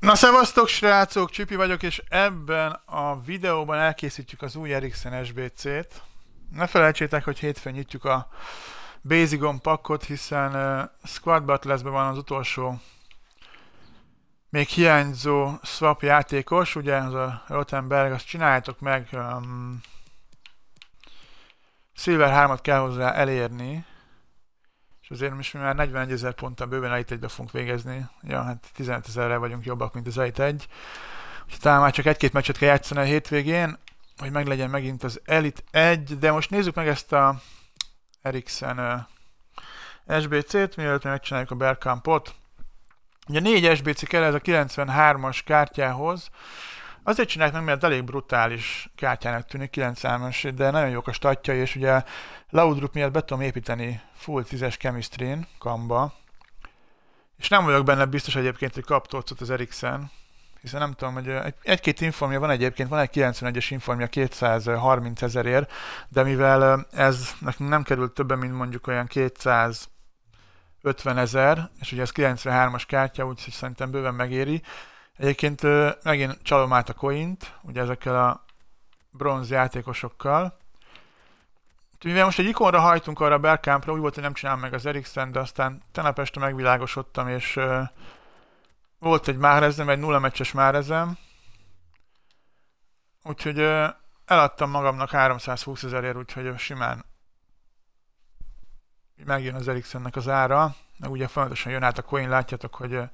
Na szevasztok srácok, Csipi vagyok, és ebben a videóban elkészítjük az új Ericsson SBC-t. Ne felejtsétek, hogy hétfőn nyitjuk a Basigon pakkot, hiszen uh, Squad Battlesben van az utolsó még hiányzó swap játékos, ugye az a Rottenberg, azt csináljátok meg, um, Silver 3-at kell hozzá elérni, és azért most mi már 41 ezer ponttal bőven elit egybe fogunk végezni. Ja, hát 15 ezerre vagyunk jobbak, mint az elit egy, Úgyhogy talán már csak egy-két meccset kell játszani a hétvégén, hogy meglegyen megint az elit egy, de most nézzük meg ezt a Eriksen SBC-t, mielőtt mi megcsináljuk a Berkampot, Ugye 4 SBC kell ez a 93-as kártyához, Azért csinálják meg, mert elég brutális kártyának tűnik, 9 számos, de nagyon jók a statja, és ugye Laudrup miatt be tudom építeni full 10-es chemistry kamba, és nem vagyok benne biztos egyébként, hogy kap az Ericsson, hiszen nem tudom, hogy egy-két informja van egyébként, van egy 91-es informja 230 ezerért, de mivel ez nekünk nem került többen, mint mondjuk olyan 200 50 ezer, és ugye ez 93-as kártya, úgyhogy szerintem bőven megéri. Egyébként megint csalom át a coint, ugye ezekkel a bronz játékosokkal. Mivel most egy ikonra hajtunk arra a Bergkampra, úgy volt, hogy nem csinál meg az Ericsson, de aztán tegnap este megvilágosodtam, és uh, volt egy Márezem, egy nulla meccses Márezem. Úgyhogy uh, eladtam magamnak 320 ezerért, úgyhogy simán megjön az Eriksennek az ára. Meg ugye folyamatosan jön át a coin, látjátok, hogy uh,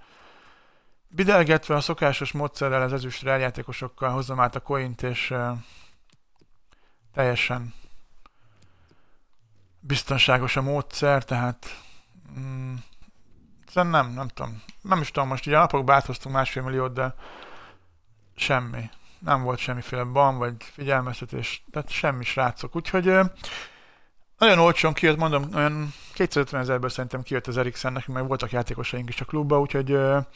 Bidelgetve a szokásos módszerrel az ezüst eljátékosokkal hozom át a coint, és uh, teljesen biztonságos a módszer, tehát mm, szerintem nem, nem tudom. Nem is tudom, most ugye napokban áthoztunk másfél milliót, de semmi. Nem volt semmiféle ban, vagy figyelmeztetés, tehát semmi srácok. Úgyhogy uh, nagyon olcsón kijött, mondom, olyan 250 ezerből szerintem kijött az Eriksen, nekünk meg voltak játékosaink is a klubba, úgyhogy uh,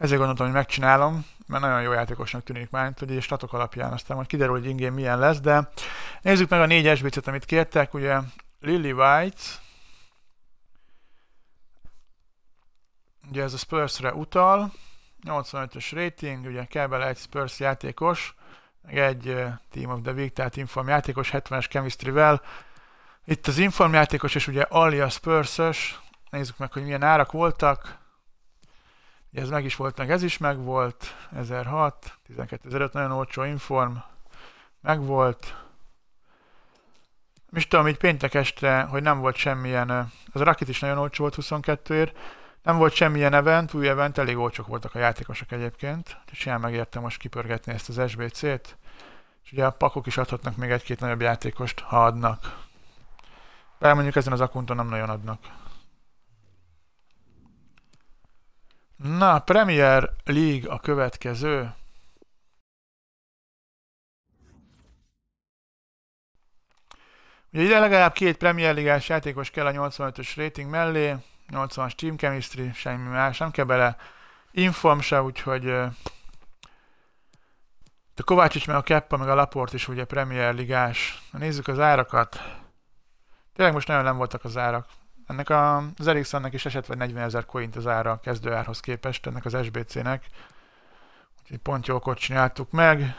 ezért gondoltam, hogy megcsinálom, mert nagyon jó játékosnak tűnik már, hogy egy statok alapján, aztán majd kiderül, hogy ingén milyen lesz, de nézzük meg a négyes sbc amit kértek, ugye Lily White, ugye ez a Spursre utal, 85-ös rating, ugye bele egy Spurs játékos, meg egy eh, Team of the Week, tehát Inform játékos, 70-es chemistry-vel. Itt az Inform játékos és ugye alias Spurs-ös, nézzük meg, hogy milyen árak voltak. Ez meg is volt, meg ez is meg volt. 1006, 12005, nagyon olcsó inform. Meg volt. Mi tudom, így péntek este, hogy nem volt semmilyen, az a Rakit is nagyon olcsó volt 22-ért, nem volt semmilyen event, új event, elég olcsók voltak a játékosok egyébként, és ilyen megértem most kipörgetni ezt az SBC-t. És ugye a pakok is adhatnak még egy-két nagyobb játékost, ha adnak. Bár mondjuk ezen az akunton nem nagyon adnak. Na, Premier League a következő. Ugye ide legalább két Premier Ligás játékos kell a 85-ös rating mellé, 80-as Team Chemistry, semmi más, nem kell bele inform se, úgyhogy a Kovácsics, meg a Keppa, meg a Laport is ugye Premier Ligás. Na, nézzük az árakat. Tényleg most nagyon nem voltak az árak. Ennek a, az Ericssonnek is esett vagy 40 ezer coin az ára a kezdőárhoz képest, ennek az SBC-nek. Úgyhogy pont jókot csináltuk meg.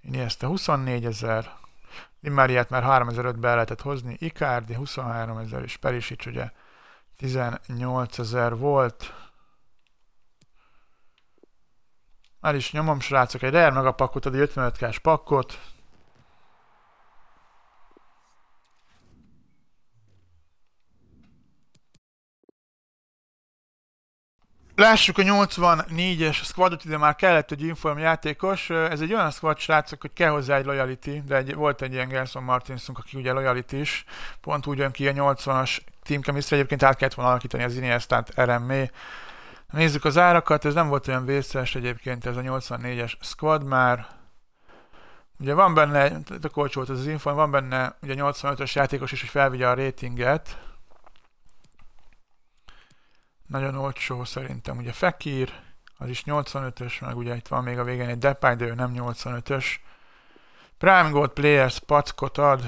Iniesta 24 ezer. Dimariát már 3500 be lehetett hozni. Icardi 23 ezer és Perisic ugye 18 ezer volt. Már is nyomom, srácok, egy a megapakot, egy 55 kás pakkot. Lássuk a 84-es squadot, ide már kellett egy inform játékos. Ez egy olyan squad, srácok, hogy kell hozzá egy loyalty, de egy, volt egy ilyen Gerson Martinsunk, aki ugye loyalty is. Pont úgy jön ki a 80-as Team chemistry egyébként át kellett volna alakítani az tehát RMA. Nézzük az árakat, ez nem volt olyan vészes egyébként ez a 84-es squad már. Ugye van benne, a kolcs volt az, az inform van benne ugye 85-ös játékos is, hogy felvigye a ratinget. Nagyon olcsó szerintem ugye Fekir, az is 85-ös, meg ugye itt van még a végén egy Depay, de ő nem 85-ös. Prime Gold Players packot ad,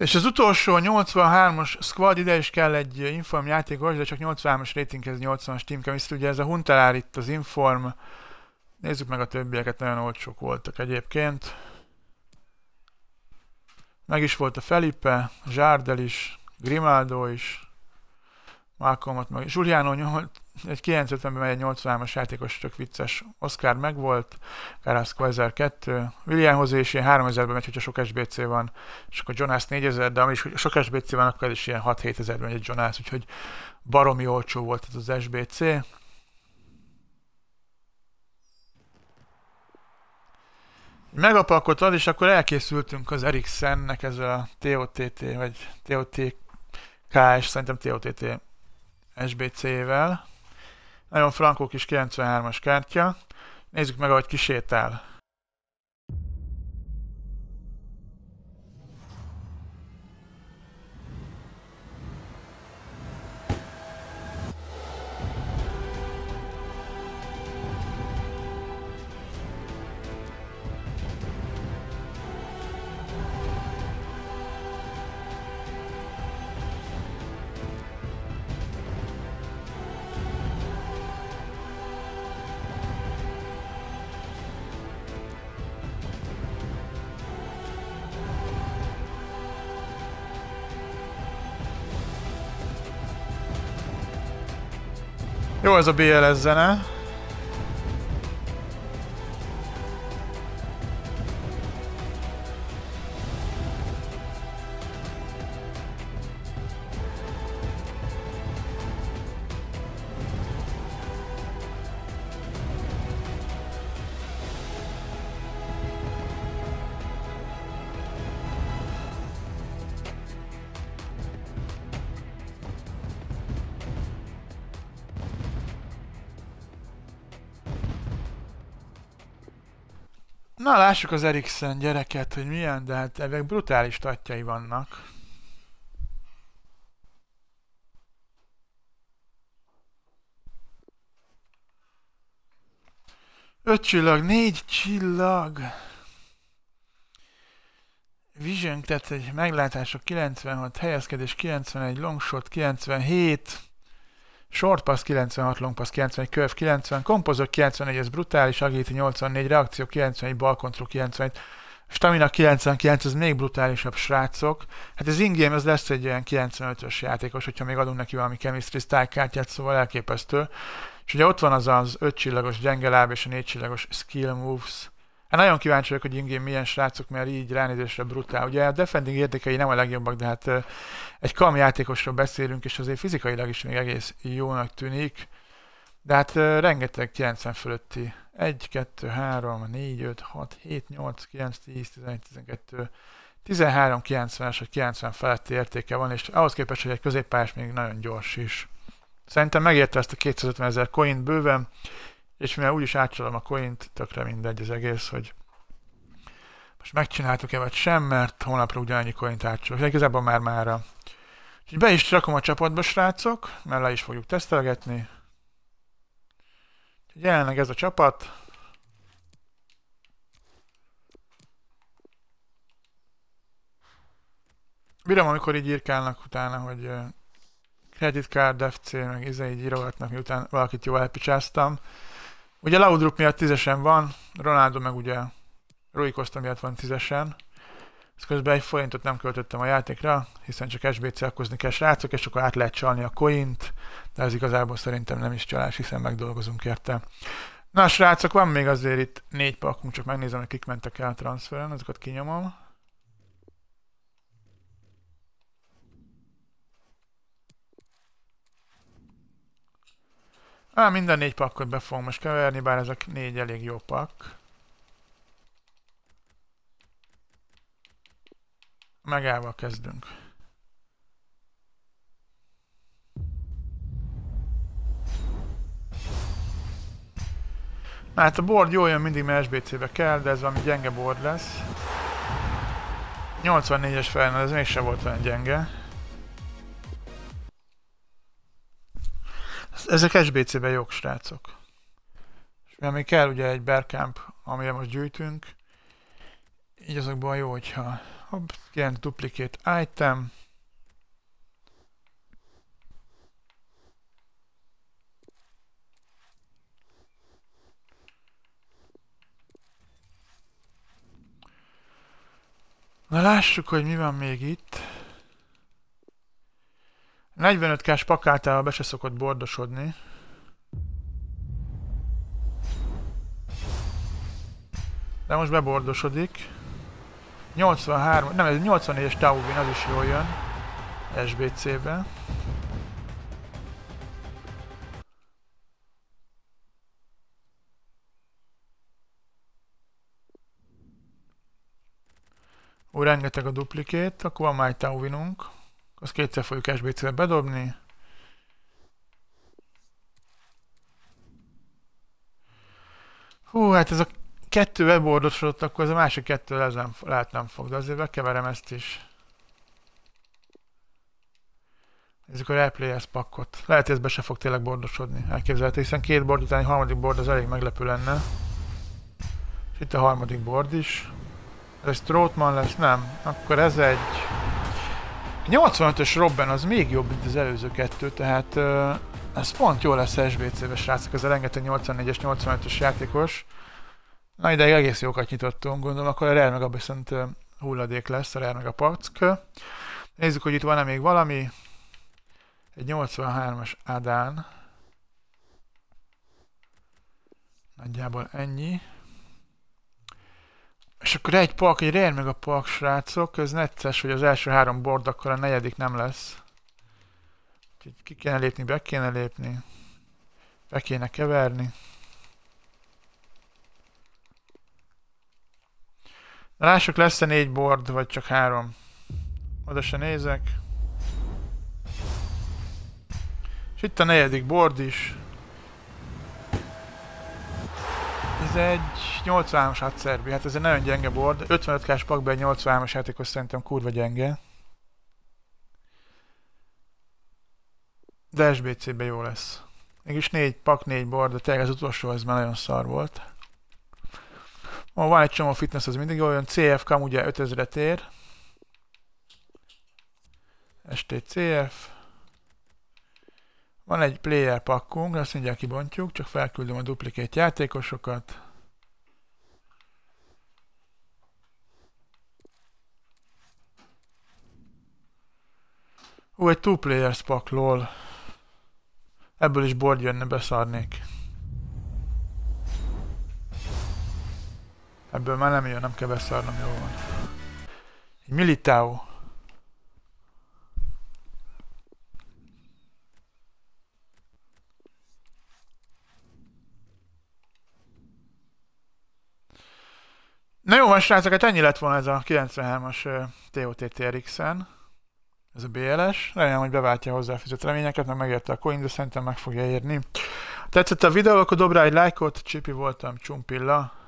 És az utolsó, 83-as squad, ide is kell egy inform játékos, de csak 83-as ratinghez 80-as team viszont Ugye ez a Huntelár itt az inform. Nézzük meg a többieket, nagyon olcsók voltak egyébként. Meg is volt a Felipe, Zsárdel is, Grimaldo is. Malcolmot meg. Giuliano egy 950-ben egy 83-as játékos, csak vicces. Oscar megvolt, Carrasco 1002, William ilyen 3000-ben megy, hogyha sok SBC van, és akkor Jonas 4000, de ami is, sok SBC van, akkor ez is ilyen 6 7000 ezerben egy Jonas, úgyhogy baromi olcsó volt ez az SBC. az, és akkor elkészültünk az Ericssonnek ez a TOTT, vagy TOTK, és szerintem TOTT SBC-vel. Nagyon frankó kis 93-as kártya. Nézzük meg, ahogy kisétál. Jó ez a BLS zene. Na, lássuk az Ericsson gyereket, hogy milyen, de hát ezek brutális tatjai vannak. Öt csillag, négy csillag. Vision, tehát egy meglátások 96, helyezkedés 91, longshot 97 short pass 96, long pass 91, curve 90, kompozok 91, ez brutális, agility 84, reakció 91, balkontrol 91, stamina 99, ez még brutálisabb srácok. Hát ez ingame, ez lesz egy olyan 95-ös játékos, hogyha még adunk neki valami chemistry style kártyát, szóval elképesztő. És ugye ott van az az 5 csillagos gyenge láb és a 4 csillagos skill moves, Hát nagyon kíváncsi vagyok, hogy ingén milyen srácok, mert így ránézésre brutál. Ugye a defending értékei nem a legjobbak, de hát egy kam játékosról beszélünk, és azért fizikailag is még egész jónak tűnik. De hát rengeteg 90 fölötti. 1, 2, 3, 4, 5, 6, 7, 8, 9, 10, 11, 12, 13, 90-es vagy 90 feletti értéke van, és ahhoz képest, hogy egy középpályás még nagyon gyors is. Szerintem megérte ezt a 250 ezer coin bőven, és mivel úgyis átcsalom a coint, tökre mindegy az egész, hogy most megcsináltuk-e vagy sem, mert holnapra ugyanannyi coint átcsalok. Igazából már mára. Úgyhogy be is rakom a csapatba, srácok, mert le is fogjuk tesztelgetni. Úgyhogy jelenleg ez a csapat. Bírom, amikor így írkálnak utána, hogy eh, credit card, FC, meg izé így írogatnak, miután valakit jól elpicsáztam. Ugye Laudrup miatt tízesen van, Ronaldo meg ugye Rui Costa miatt van tízesen. Ezt közben egy forintot nem költöttem a játékra, hiszen csak SBC-alkozni kell srácok, és akkor át lehet csalni a coint, de ez igazából szerintem nem is csalás, hiszen megdolgozunk érte. Na srácok, van még azért itt négy pakunk, csak megnézem, hogy kik mentek el a transferen, azokat kinyomom. Á, minden négy pakkot be fogom most keverni, bár ez a négy elég jó pak. Megállva kezdünk. Na hát a board jól jön mindig, mert SBC-be kell, de ez valami gyenge board lesz. 84-es felnőtt, ez mégsem volt olyan gyenge. ezek SBC-ben jók, srácok. És mivel még kell ugye egy Berkamp, amire most gyűjtünk, így azokban jó, hogyha hopp, ilyen duplikét item, Na lássuk, hogy mi van még itt. 45k-s pakáltával be se szokott bordosodni. De most bebordosodik. 83, nem ez 84-es Tauvin, az is jól jön. SBC-be. Ó, rengeteg a duplikét, akkor van már egy Tauvinunk. Azt kétszer fogjuk SBC-re bedobni. Hú, hát ez a kettő webordosodott, akkor ez a másik kettő ez nem, lehet nem fog, de azért bekeverem ezt is. Nézzük a replay pakkot. Lehet, hogy ez be se fog tényleg bordosodni. Elképzelhető, hiszen két bord után egy harmadik bord az elég meglepő lenne. És itt a harmadik bord is. Ez egy Strootman lesz? Nem. Akkor ez egy... 85-ös Robben az még jobb, mint az előző kettő, tehát uh, ez pont jó lesz SBC-be, srácok, ez a rengeteg 84-es, 85-ös játékos. Na ideig egész jókat nyitottunk, gondolom, akkor a Real meg viszont hulladék lesz, a Real meg a pack. Nézzük, hogy itt van-e még valami. Egy 83-as Adán. Nagyjából ennyi. És akkor egy park, egy rér meg a park srácok. Ez necces, hogy az első három bord, akkor a negyedik nem lesz. Úgyhogy ki kéne lépni, be kéne lépni. Be kéne keverni. Na lássuk, lesz-e négy bord, vagy csak három. Oda se nézek. És itt a negyedik bord is. Ez egy 83-as hátszerbi, hát ez egy nagyon gyenge board. 55 k egy 83-as játékos szerintem kurva gyenge. De SBC-ben jó lesz. Mégis 4 pak, 4 board, de tényleg az utolsó ez már nagyon szar volt. A van egy csomó fitness, az mindig olyan. CF-kam, ugye 5000-et ér. STCF. Van egy player pakkunk, azt mindjárt kibontjuk, csak felküldöm a duplikét játékosokat. Ú, egy two players pack, lol. Ebből is board jönne, beszarnék. Ebből már nem jön, nem kell beszarnom, jó van. militáó. Na jó, most srácok, hát ennyi lett volna ez a 93-as TOTTRX-en. Ez a BLS. Remélem, hogy beváltja hozzá a fizet reményeket, meg megérte a coin, de szerintem meg fogja érni. Ha tetszett a videó, akkor dob rá egy lájkot. Csipi voltam, csumpilla.